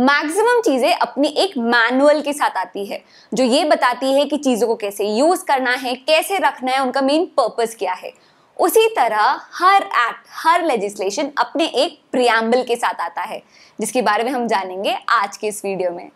maximum चीज़ें अपनी एक मैनुअल के साथ आती है जो ये बताती है कि चीज़ों को कैसे यूज़ करना है कैसे रखना है उनका मेन पर्पज़ क्या है उसी तरह हर एक्ट हर लेजिस्लेशन अपने एक प्रियम्बल के साथ आता है जिसके बारे में हम जानेंगे आज के इस वीडियो में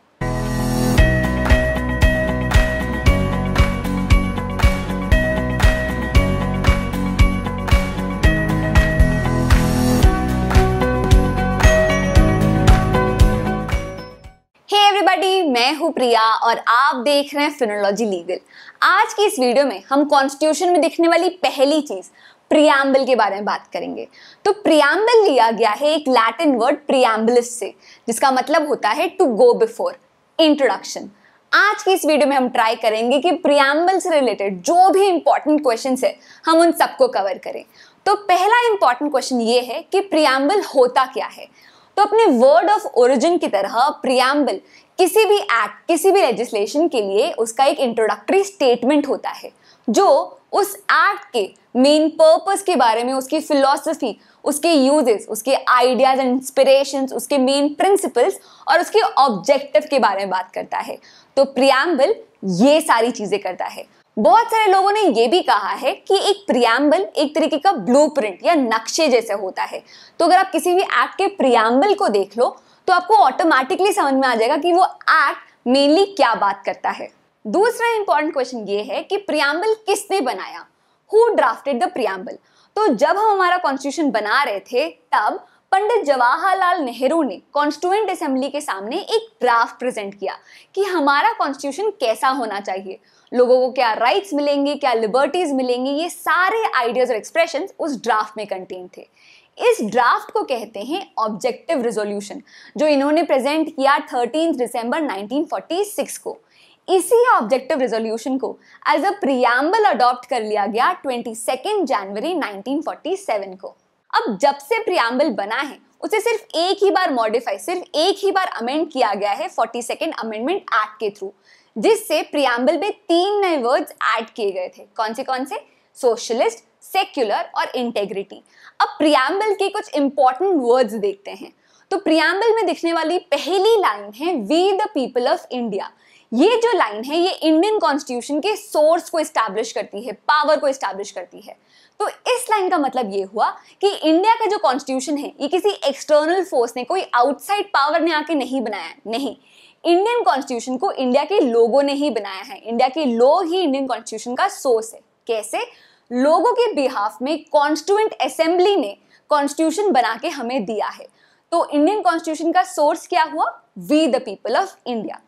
प्रिया और आप देख रहे हैं फिनोलॉजी लीगल आज की इस वीडियो में हम कॉन्स्टिट्यूशन में दिखने वाली पहली चीज प्रियाम्बल के बारे में बात करेंगे तो प्रियाम्बल लिया गया है एक लैटिन वर्ड प्रियाम्बलिस से जिसका मतलब होता है टू गो बिफोर इंट्रोडक्शन आज की इस वीडियो में हम ट्राई करेंगे कि प्रियाम्बल से रिलेटेड जो भी इंपॉर्टेंट क्वेश्चन है हम उन सबको कवर करें तो पहला इंपॉर्टेंट क्वेश्चन ये है कि प्रियाम्बल होता क्या है तो अपने वर्ड ऑफ ओरिजिन की तरह प्रियम्बल किसी भी एक्ट किसी भी लेजिस्लेशन के लिए उसका एक इंट्रोडक्टरी स्टेटमेंट होता है जो उस एक्ट के मेन पर्पस के बारे में उसकी फिलॉसफी उसके यूजेस उसके आइडियाज एंड इंस्पिरेशन उसके मेन प्रिंसिपल्स और उसके ऑब्जेक्टिव के बारे में बात करता है तो प्रियम्बल ये सारी चीज़ें करता है बहुत सारे लोगों ने यह भी कहा है कि एक प्रियाम्बल एक तरीके का ब्लूप्रिंट या नक्शे जैसे होता है तो अगर आप किसी भी एक्ट के प्रियाम्बल को देख लो तो आपको ऑटोमेटिकली समझ में आ जाएगा कि वो एक्ट मेनली क्या बात करता है दूसरा इंपॉर्टेंट क्वेश्चन ये है कि प्रियाम्बल किसने बनाया हु ड्राफ्टेड द प्रियाम्बल तो जब हम हमारा कॉन्स्टिट्यूशन बना रहे थे तब पंडित जवाहरलाल नेहरू ने कॉन्स्टिट्यूंट असेंबली के सामने एक ड्राफ्ट प्रेजेंट किया कि हमारा कॉन्स्टिट्यूशन कैसा होना चाहिए लोगों को क्या राइट्स मिलेंगे क्या लिबर्टीज मिलेंगी ये सारे आइडियाज और एक्सप्रेशन उस ड्राफ्ट में कंटेन थे इस ड्राफ्ट को कहते हैं ऑब्जेक्टिव रिजोल्यूशन जो इन्होंने प्रेजेंट किया थर्टीन दिसंबर 1946 को इसी ऑब्जेक्टिव रिजोल्यूशन को एज अ प्रियम्बल अडॉप्ट कर लिया गया ट्वेंटी जनवरी 1947 को अब जब से प्रियाम्बल बना है उसे सिर्फ एक ही बार मॉडिफाई सिर्फ एक ही बार अमेंड किया गया है फोर्टी सेकेंड अमेंडमेंट एक्ट के थ्रू जिससे प्रियाम्बल में तीन नए वर्ड्स ऐड किए गए थे कौन से कौन से सोशलिस्ट सेक्युलर और इंटेग्रिटी अब प्रियाम्बल के कुछ इंपॉर्टेंट वर्ड्स देखते हैं तो प्रियाम्बल में दिखने वाली पहली लाइन है we the people of India ये जो लाइन है ये इंडियन कॉन्स्टिट्यूशन के सोर्स को इस्टेब्लिश करती है पावर को इस्टेब्लिश करती है तो इस लाइन का मतलब ये हुआ कि इंडिया का जो कॉन्स्टिट्यूशन है ये किसी एक्सटर्नल फोर्स ने कोई आउटसाइड पावर ने आके नहीं बनाया नहीं इंडियन कॉन्स्टिट्यूशन को इंडिया के लोगों ने ही बनाया है इंडिया के लोग ही इंडियन कॉन्स्टिट्यूशन का सोर्स है कैसे लोगों के बिहाफ में कॉन्स्टिट्यूंट असेंबली ने कॉन्स्टिट्यूशन बना के हमें दिया है तो इंडियन कॉन्स्टिट्यूशन का सोर्स क्या हुआ we the people of India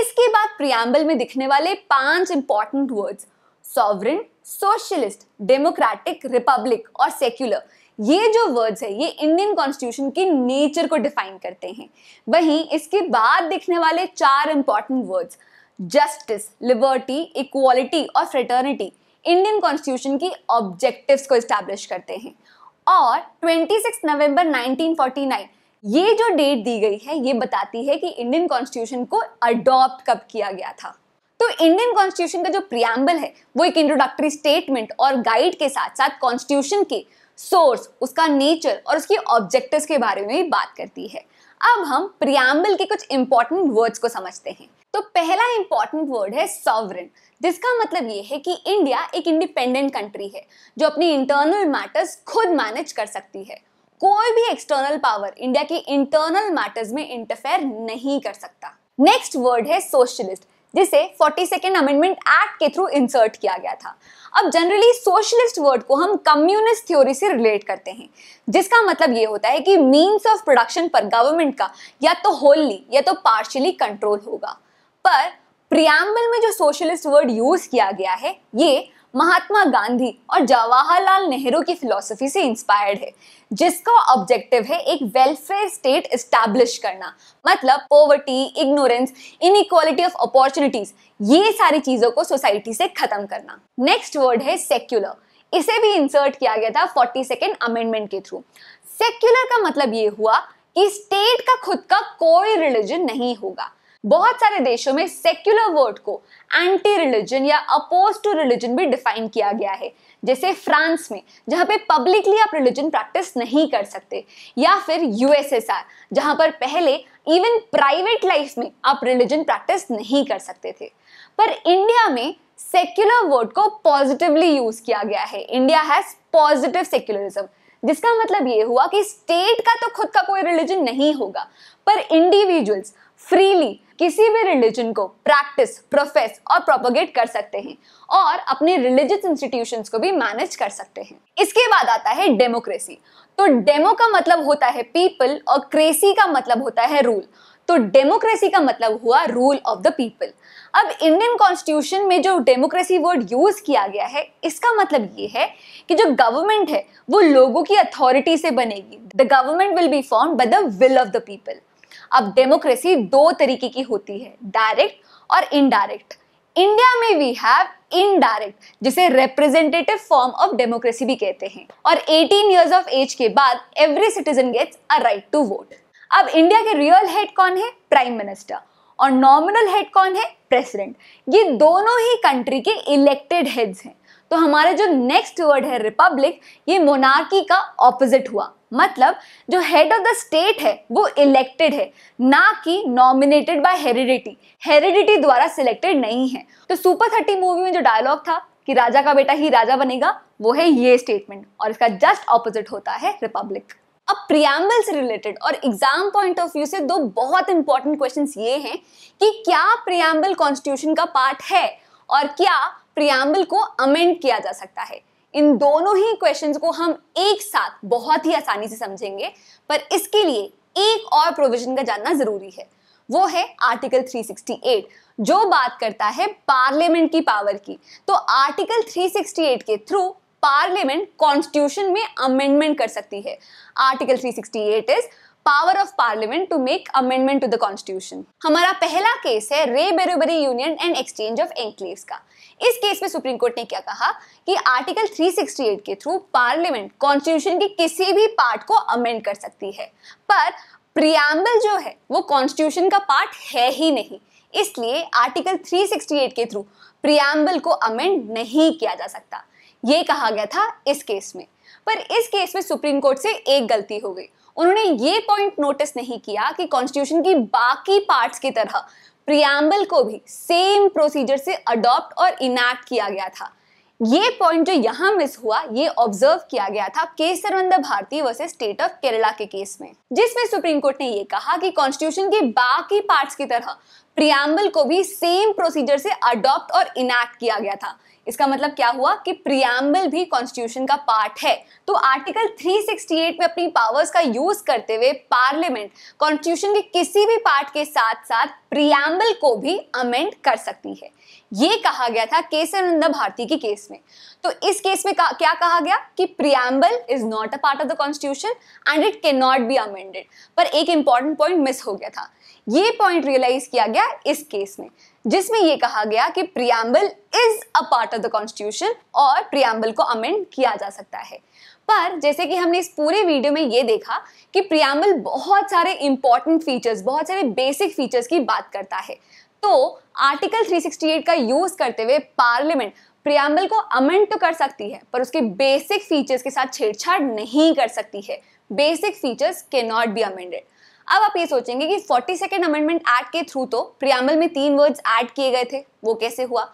इसके बाद प्रियाम्बल में दिखने वाले पांच important words sovereign socialist democratic republic और सेक्युलर ये जो वर्ड्स है ये इंडियन कॉन्स्टिट्यूशन की नेचर को डिफाइन करते हैं वहीं इसके बाद दिखने वाले चार important words justice liberty equality और फ्रेटर्निटी इंडियन कॉन्स्टिट्यूशन की ऑब्जेक्टिव्स को इस्टेब्लिश करते हैं और 26 नवंबर 1949 ये जो डेट दी गई है ये बताती है कि इंडियन कॉन्स्टिट्यूशन को अडॉप्ट कब किया गया था तो इंडियन कॉन्स्टिट्यूशन का जो प्रियम्बल है वो एक इंट्रोडक्टरी स्टेटमेंट और गाइड के साथ साथ कॉन्स्टिट्यूशन के सोर्स उसका नेचर और उसकी ऑब्जेक्टिव के बारे में भी बात करती है अब हम प्रियम्बल के कुछ इंपॉर्टेंट वर्ड्स को समझते हैं तो पहला इंपॉर्टेंट वर्ड है सॉवरन जिसका मतलब ये है कि इंडिया एक इंडिपेंडेंट कंट्री है जो अपनी इंटरनल मैटर्स खुद मैनेज कर सकती है कोई भी एक्सटर्नल पावर इंडिया के इंटरनल मैटर्स में इंटरफेयर नहीं कर सकता नेक्स्ट वर्ड है सोशलिस्ट जिसे 42nd अमेंडमेंट एक्ट के थ्रू इंसर्ट किया गया था अब जनरली सोशलिस्ट वर्ड को हम कम्युनिस्ट थ्योरी से रिलेट करते हैं जिसका मतलब ये होता है कि मींस ऑफ प्रोडक्शन पर गवर्नमेंट का या तो होल्ली या तो पार्शली कंट्रोल होगा पर प्रियाम्बल में जो सोशलिस्ट वर्ड यूज किया गया है ये महात्मा गांधी और जवाहरलाल नेहरू की फिलोसफी से इंस्पायर्ड है जिसका ऑब्जेक्टिव है एक वेलफेयर स्टेट इस्टेब्लिश करना मतलब poverty ignorance inequality of opportunities ये सारी चीजों को सोसाइटी से खत्म करना नेक्स्ट वर्ड है सेक्युलर इसे भी इंसर्ट किया गया था फोर्टी सेकेंड अमेंडमेंट के थ्रू सेक्युलर का मतलब ये हुआ कि स्टेट का खुद का कोई रिलीजन नहीं होगा बहुत सारे देशों में सेक्युलर वर्ड को एंटी रिलीजन या अपोज टू रिलीजन भी डिफाइन किया गया है जैसे फ्रांस में जहां पे पब्लिकली आप रिलीजन प्रैक्टिस नहीं कर सकते या फिर यूएसएसआर जहां पर पहले इवन प्राइवेट लाइफ में आप रिलीजन प्रैक्टिस नहीं कर सकते थे पर इंडिया में सेक्युलर वर्ड को पॉजिटिवली यूज किया गया है इंडिया हैज पॉजिटिव सेक्युलरिज्म जिसका मतलब ये हुआ कि स्टेट का तो खुद का कोई रिलीजन नहीं होगा पर इंडिविजुअल्स फ्रीली किसी भी रिलीजन को प्रैक्टिस प्रोफेस और प्रोपोगेट कर सकते हैं और अपने रिलीजियस इंस्टीट्यूशन को भी मैनेज कर सकते हैं इसके बाद आता है डेमोक्रेसी तो डेमो का मतलब होता है पीपल और क्रेसी का मतलब होता है रूल तो डेमोक्रेसी का मतलब हुआ रूल ऑफ द पीपल अब इंडियन कॉन्स्टिट्यूशन में जो डेमोक्रेसी वर्ड यूज किया गया है इसका मतलब ये है कि जो गवर्नमेंट है वो लोगों की अथॉरिटी से बनेगी the government will be form by the will of the people अब डेमोक्रेसी दो तरीके की होती है डायरेक्ट और इनडायरेक्ट इंडिया में वी हैव इनडायरेक्ट जिसे रिप्रेजेंटेटिव फॉर्म ऑफ डेमोक्रेसी भी कहते हैं और 18 इयर्स ऑफ एज के बाद every citizen gets a right to vote अब इंडिया के रियल हेड कौन है प्राइम मिनिस्टर और नॉमिनल हेड कौन है प्रेसिडेंट ये दोनों ही कंट्री के इलेक्टेड हेड्स हैं तो हमारे जो नेक्स्ट वर्ड है रिपब्लिक ये मोनार्की का ऑपोजिट हुआ मतलब जो हेड ऑफ द स्टेट है वो इलेक्टेड है ना कि नॉमिनेटेड बाय हेरिडिटी हेरिडिटी द्वारा सिलेक्टेड नहीं है तो सुपर थर्टी मूवी में जो डायलॉग था कि राजा का बेटा ही राजा बनेगा वो है ये स्टेटमेंट और इसका जस्ट ऑपोजिट होता है रिपब्लिक अब प्रियम्बल से रिलेटेड और एग्जाम पॉइंट ऑफ व्यू से दो बहुत इंपॉर्टेंट क्वेश्चन ये हैं कि क्या प्रियम्बल कॉन्स्टिट्यूशन का पार्ट है और क्या प्रियाम्बल को अमेंड किया जा सकता है इन दोनों ही क्वेश्चंस को हम एक साथ बहुत ही आसानी से समझेंगे पर इसके लिए एक और प्रोविजन का जानना जरूरी है वो है आर्टिकल 368 जो बात करता है पार्लियामेंट की पावर की तो आर्टिकल 368 के थ्रू पार्लियामेंट कॉन्स्टिट्यूशन में अमेंडमेंट कर सकती है article 368 is power of parliament to make amendment to the constitution हमारा पहला केस है re Berubari union and exchange of enclave का इस केस में सुप्रीम कोर्ट ने क्या कहा कि आर्टिकल 368 के थ्रू पार्लियामेंट कॉन्स्टिट्यूशन के किसी भी पार्ट को अमेंड कर सकती है पर प्रियम्बल जो है वो कॉन्स्टिट्यूशन का पार्ट है ही नहीं इसलिए आर्टिकल 368 के थ्रू प्रियम्बल को अमेंड नहीं किया जा सकता ये कहा गया था इस केस में पर इस केस में सुप्रीम कोर्ट से एक गलती हो गई उन्होंने ये पॉइंट नोटिस नहीं किया कि कॉन्स्टिट्यूशन की बाकी पार्ट्स की तरह प्रियम्बल को भी सेम प्रोसीजर से अडॉप्ट और इनैक्ट किया गया था ये पॉइंट जो यहाँ मिस हुआ ये ऑब्जर्व किया गया था Kesavananda Bharati versus state of Kerala के केस में जिसमें सुप्रीम कोर्ट ने ये कहा कि कॉन्स्टिट्यूशन के बाकी पार्ट्स की तरह प्रियम्बल को भी सेम प्रोसीजर से अडॉप्ट और इनैक्ट किया गया था इसका मतलब क्या हुआ कि प्रियम्बल भी कॉन्स्टिट्यूशन का पार्ट है तो आर्टिकल 368 में अपनी पावर्स का यूज करते हुए पार्लियामेंट कॉन्स्टिट्यूशन के किसी भी पार्ट के साथ साथ प्रियम्बल को भी अमेंड कर सकती है ये कहा गया था केसरनंदा भारती के केस में तो इस केस में का, क्या कहा गया कि preamble is not a part of the constitution and it can not be amended पर एक इंपॉर्टेंट पॉइंट मिस हो गया था ये पॉइंट रियलाइज किया गया इस केस में जिसमें ये कहा गया कि preamble is a part of the constitution और प्रियम्बल को अमेंड किया जा सकता है पर जैसे कि हमने इस पूरे वीडियो में ये देखा कि प्रियम्बल बहुत सारे इंपॉर्टेंट फीचर्स बहुत सारे बेसिक फीचर्स की बात करता है तो आर्टिकल 368 का यूज करते हुए पार्लियामेंट प्रियम्बल को अमेंड तो कर सकती है पर उसके बेसिक फीचर्स के साथ छेड़छाड़ नहीं कर सकती है बेसिक फीचर्स के नॉट बी अमेंडेड अब आप ये सोचेंगे कि फोर्टी सेकेंड अमेंडमेंट एक्ट के थ्रू तो प्रियामल में तीन वर्ड्स ऐड किए गए थे वो कैसे हुआ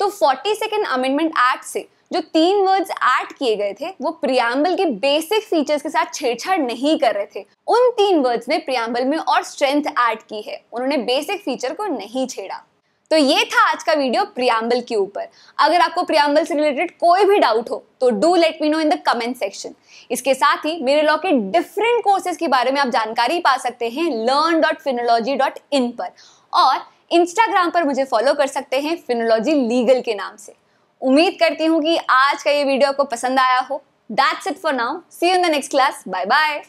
तो फोर्टी सेकेंड अमेंडमेंट एक्ट से जो तीन वर्ड्स ऐड किए गए थे वो प्रियाम्बल के बेसिक फीचर्स के साथ छेड़छाड़ नहीं कर रहे थे उन तीन वर्ड्स में प्रियाम्बल में और स्ट्रेंथ ऐड की है उन्होंने बेसिक फीचर को नहीं छेड़ा तो ये था आज का वीडियो प्रियाम्बल के ऊपर अगर आपको प्रियाम्बल से रिलेटेड कोई भी डाउट हो तो do let me know in the comment section इसके साथ ही मेरे लॉ के डिफरेंट कोर्सेज के बारे में आप जानकारी पा सकते हैं learn dot Finology dot in पर और इंस्टाग्राम पर मुझे फॉलो कर सकते हैं फिनोलॉजी लीगल के नाम से उम्मीद करती हूँ कि आज का ये वीडियो आपको पसंद आया हो that's it for now see you in the next class bye bye